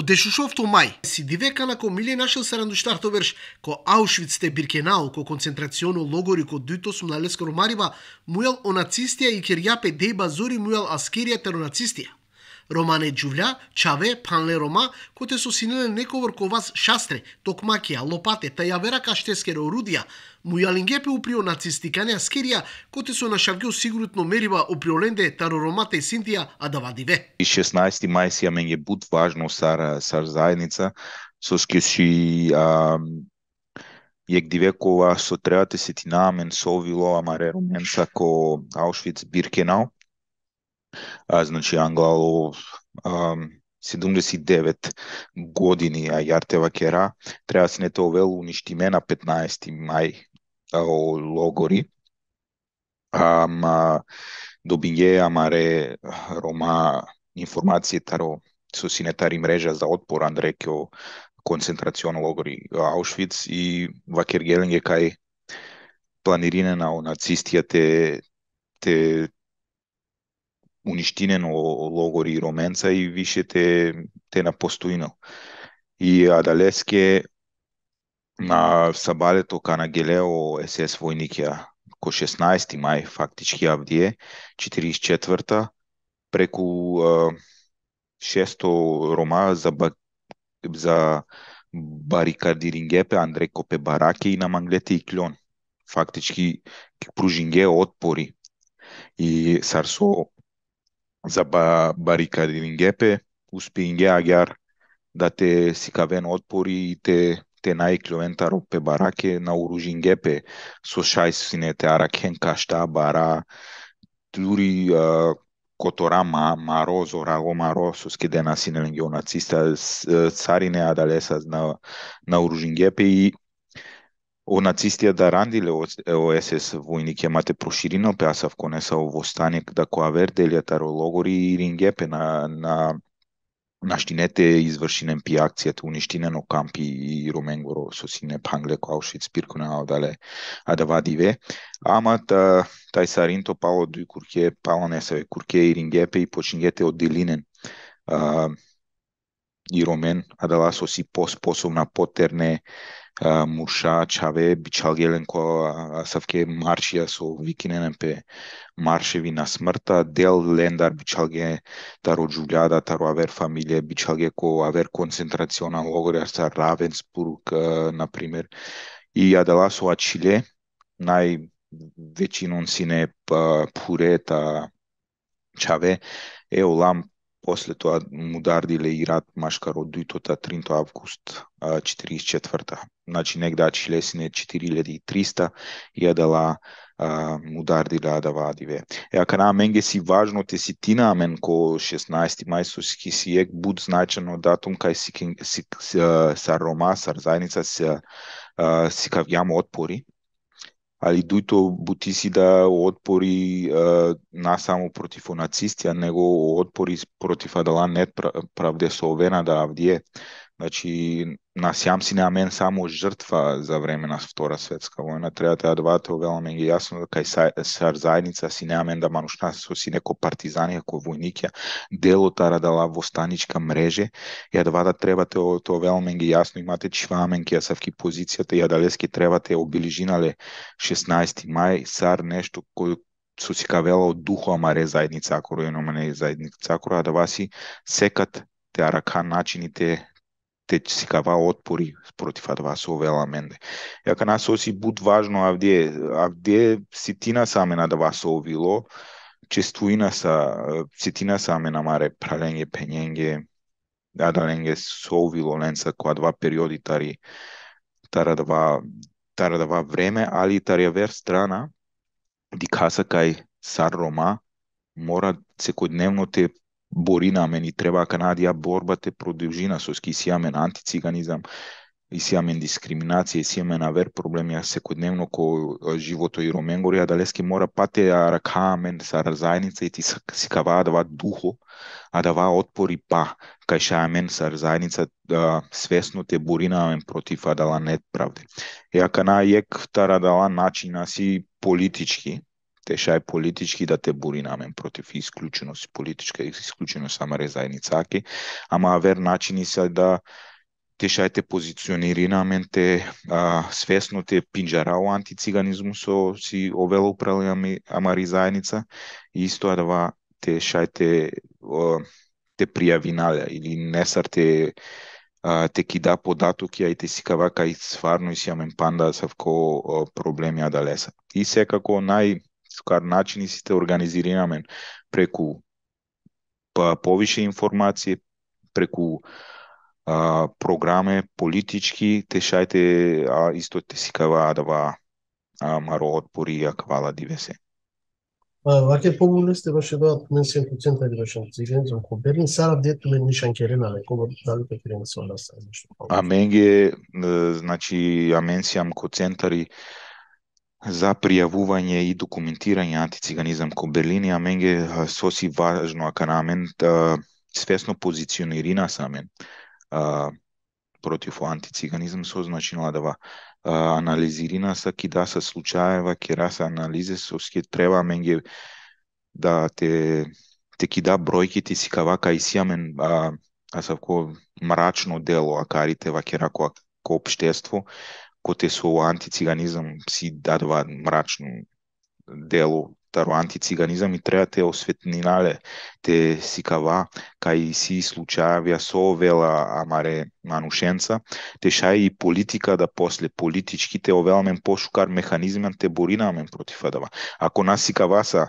Од Дешушовто мај си дивека на кој миле нашел се верш ко Аушвиц те Биркенау ко концентрационо логори ко дуито сум на Лескоро Мариба мујал о нацистија и керјапе дејба зори мујал аскерија нацистија. Романе Джувля, Чаве, Панле Рома, коте со синелен нековор ко вас шастре, токмакија, лопате, тајавера каштескера, орудија, му јалингепе уприо нацистикања скерија, коте со нашавгео сигурно мерива уприоленде Ромата и Синтија, а да ве. 16 мај си ја бут важно сар, сар заедница, со скеши а, јек дивекова со требате се намен со вило амаре руменца ко Аушвиц Биркенау а, значи Англало а, 79 години, а Јартева Кера треба да се уништиме на 15 мај о логори. Ама добиње амаре рома информации таро со синетари мрежа за отпор Андрекио концентрацион логори Аушвиц и Вакер Гелинге кај планирине на нацистите те, те уништинено логори и Роменца и више те, те на постоинал. И Адалеске на Сабалето кана Гелео СС војникја ко 16 мај фактички Авдије 44-та преку uh, 600 рома за ба, за барикадирингепе Андре Копе Бараке и на Манглете и Клон. Фактички пружинге отпори и Сарсо Za zabarikadingepe, uspingea agar da te sikaven otpori te te naikluentaro pe barake na urujingepe so shaisine te araken kashta bara duri uh, cotora ma, maroz, orago maroz, os que dena sinele nazista, sarine uh, adalesas na, na urujingepe i нацистија да рандиле ОСС војник ја мате па пеасав конеса во станек да која верделјата рологори и рингепе на, на наштинете извршинен пи акцијата уништинено кампи и Руменгоро со сине пангле кој спирку на одале а да вади ве ама та, тај саринто пало дуј курке пало не се курке и рингепе и почингете од делинен а, и Ромен дала со си поспособна потерне Муша, Чаве, Бичал Геленко, Савке, Маршија со Викиненен пе Маршеви на смрта, Дел, Лендар, бичалге Ге, Таро Джуляда, Таро Авер Фамилија, бичалге Ге, Ко Авер Концентрациона, Логорјарца, Равенспург, например, и Адела со Ачиле, нај вечинон сине пурета Чаве, е олам после тоа му дардиле Ират Машкар од дуитота 3 август 44-та. Значи негда чилесине 4300 ја дала му дардиле да вадиве. Еа кана менге си важно те си тина амен ко 16 мај со ски си ек буд значено датум кај си, си, си, си са рома, сар заедница се си кавјамо отпори ali дуито си да отпори на само против нацисти, а него отпори против Адалан нет правде со овена да авдие Значи, на сјам си не мен само жртва за време на Втора светска војна, треба да двата веламе ги јасно дека да и сар заедница си не мен да манушна со си неко партизани, како војникја, дело тара дала во станичка мреже, да двата требате тоа веламе ги јасно, имате чвамен ја савки позицијата, да лески требате обилижинале 16 мај, сар нешто кој со си кавела од духо амаре заедница, ако ројно мене заедница, ако да васи секат те арака начините политическава отпори против това со овие Ја на нас оси буд важно авде, авде ситина саме на това да овило, честуина са, ситина саме на маре пралење, пенјење, адаленге со овило ленца која два периоди тари, тара два, тара два време, али тари вер страна, дикаса кај сар Рома, мора секојдневно те боринаме, ни треба Канадија борбата продолжина со ски сијаме на антициганизам, и сијаме дискриминација, и сијаме на вер проблеми секојдневно ко живото и Роменгори, да лески мора пате а ракамен са разајница и ти си кава дава духо, а дава отпор и па, кај шајамен са разајница да свесно те мен против адала нет правде. Ја кана ек тара дала начина си политички, тешај политички да те бури намен против исклученост, политичка исклученост сама резајницаки, ама вер начини се да тешај те позиционири намен, те а, свесно те пинџара антициганизму со си овело управлена ама резајница и исто ова тешај те те пријавиналја или не сар те а, те кида податоки, а и те си кавака и сварно и си амен панда са проблеми ја да леса. И секако нај кар така, начини сите организираме преку па, повише информации, преку а, програме политички, те шајте, а исто те си кава дава а, маро отпори, а квала диве се. Па, Ваке помогне сте баше доат мен 100% грешен. Зигрен да за Коберин, сара дето мен нишан керена, не кога дали те керена со нас. А мен значи, а мен сиам ко центари, за пријавување и документирање антициганизам кон Берлин, ја менге соси важно ака намен да свесно позиционирина самен а, против антициганизм со значинала да анализирина са ки да се случаева да се анализе со ски треба менге да те те ки да бројките си кава кај амен а, а савко мрачно дело акарите ваке рако ко обштество коте со антициганизам си дадува мрачно дело таро антициганизам и треба те осветнинале, те сикава, кај си случаја со овела амаре манушенца, те шај и политика да после политичките мен пошукар механизмен те мен против адава. Ако нас сикава са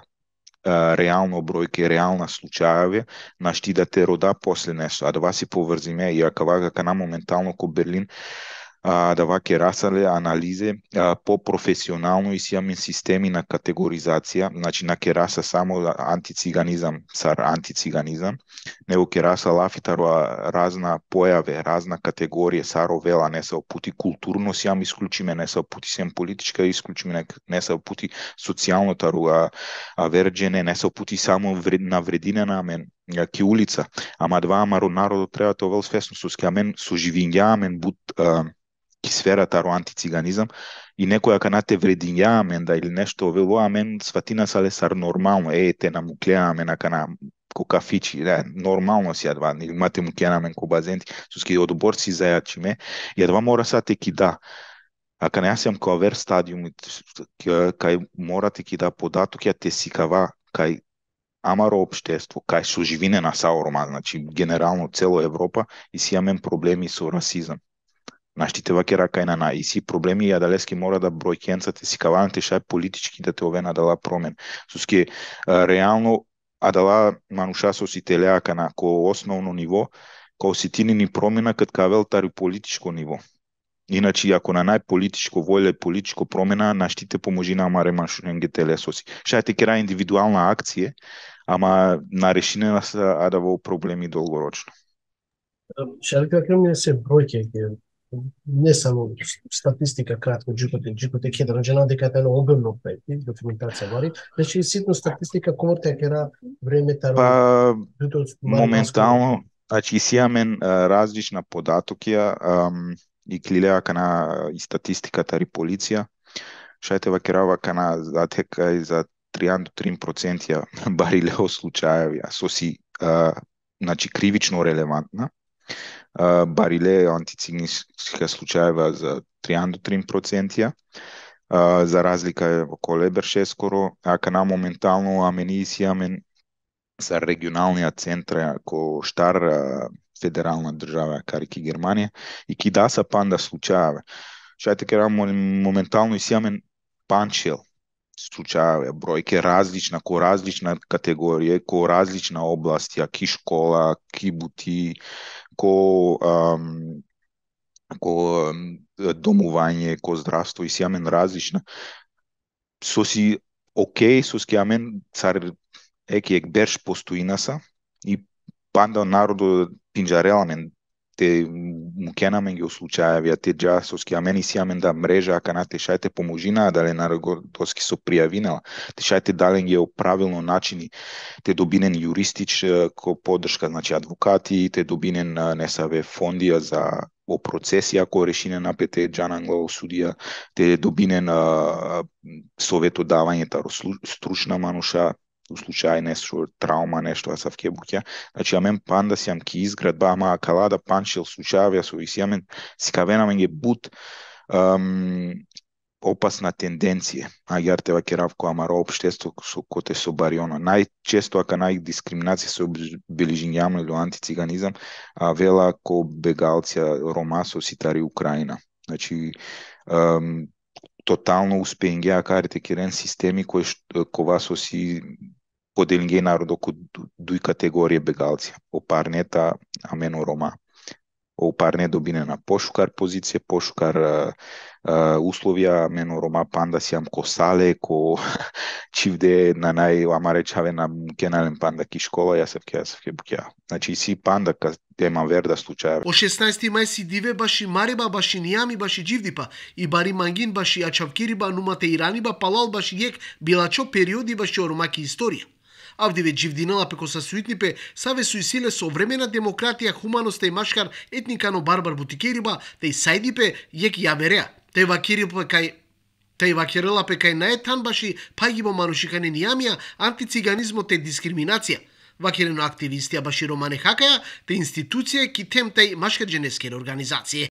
реално бројке, реална случајаве, на шти да те рода после несо. А да си поврзиме, и акава на моментално ко Берлин, а, да ваке расале анализе а, по професионално и си системи на категоризација, значи на кераса само антициганизам сар антициганизам, него кераса лафитаро разна појаве, разна категорија саро вела не се опути културно си имам исклучиме не се опути сем политичка исклучиме не се опути социјално таруга а верџене не се опути само вред, на вредина на мен ки улица, ама два ама народот треба да тоа вел свесно со скамен бут а, и сферата руанти антициганизам и некоја канате амен, да или нешто амен. сватина сале сар нормално е те на муклеаме на кана ко кафичи, да, нормално си јадва, или мате му кенамен ко базенти, суски од борци зајачиме, јадва мора са теки да, а кај јас јам кој вер стадиум, кај мора теки да податок ја те сикава, кај амаро обштество, кај суживине на Сауроман, значи генерално цело Европа, и си јамен проблеми со расизам. Нашите ваке рака е на на и си проблеми ја далески мора да бројкенцате си каваните шај политички да те овена дала промен. Суски реално а дала со си телеака на ко основно ниво, ко тини ни промена кад кавел тари политичко ниво. Иначе, ако на најполитичко воле, и политичко промена, наштите поможи на Амаре Машунгетеле Телесоси. Шајте кера индивидуална акција, ама на решенена се адаво проблеми долгорочно. Шајте кака ми се бројке, не само статистика кратко джикоте джикоте ќе да најдена дека е едно огромно пети документација вари значи и ситно статистика коморте ќе ра времето па моментално значи сијамен различна податокија и клилеа кана и статистиката ри полиција шајте вакерава кана за тека и за 3 до 3% бариле о случајеви со си значи кривично релевантна бариле антициклиска случаева за 3 до 3%, за разлика е во Колебер скоро, а кана моментално Амени и Сиамен регионалниот центар кој штар федерална држава карики Германија и ки да са панда случаеве. Шајте керам моментално и Сиамен панчел случаја бројке различна, ко различна категорија, ко различна област, ја ки школа, ки бути, ко ам, ко домување, ко здравство и амен различна. Со си окей, со амен цар еки ек берш са и панда народо мен те мукенаме ги а те джасовски, амени си амен да мрежа, на те шајте поможина, дали на реготоски со пријавинала, те шајте дален ги о правилно начини, те добинен юристич ко подршка, значи адвокати, те добинен не саве фондија за во процеси ако решине на пете джан Главо судија те добинен советодавањето стручна мануша у случај нешто траума, нешто а сав кебуќа. Значи, амен панда сиам ки изград, ама калада панчил случаја со и сиамен сикавенамен ги бут ам, опасна тенденција, а јарте ва керавко амара општество со коте со бариона Најчесто ака најдискриминација со белижињамо или антициганизам, а вела ко бегалција Рома со ситари Украина. Значи, ам, тотално успеен ги акарите кирен системи кои кова со си поделен ги народот околу дуј категорија бегалци, опарнета, амено рома добине на пошукар позиција, пошукар условија мену Рома Панда сиам ко сале, ко чивде на нај речаве на кенален Панда ки школа, јас евке, јас евке букја. Значи си Панда ка тема верда случаја. О 16 мај си диве баши Мареба, баши Нијами, баши Дживдипа, и бари Мангин, баши Ачавкириба, Нумате Ираниба, Палал, баши Јек, Билачо периоди, баши Ормаки историја. Авдиве Дживдинала преко са суитнипе, саве су со современа демократија, хуманоста и машкар етникано барбар бутикериба, и сајдипе јек јавереа. Тај вакирипа кај Тај вакерела пе кај наетан баши во манушикане нијамија, антициганизмот е дискриминација. Вакерено активистија баши Романе Хакаја, те институција ки тем тај машкарџенескер организација.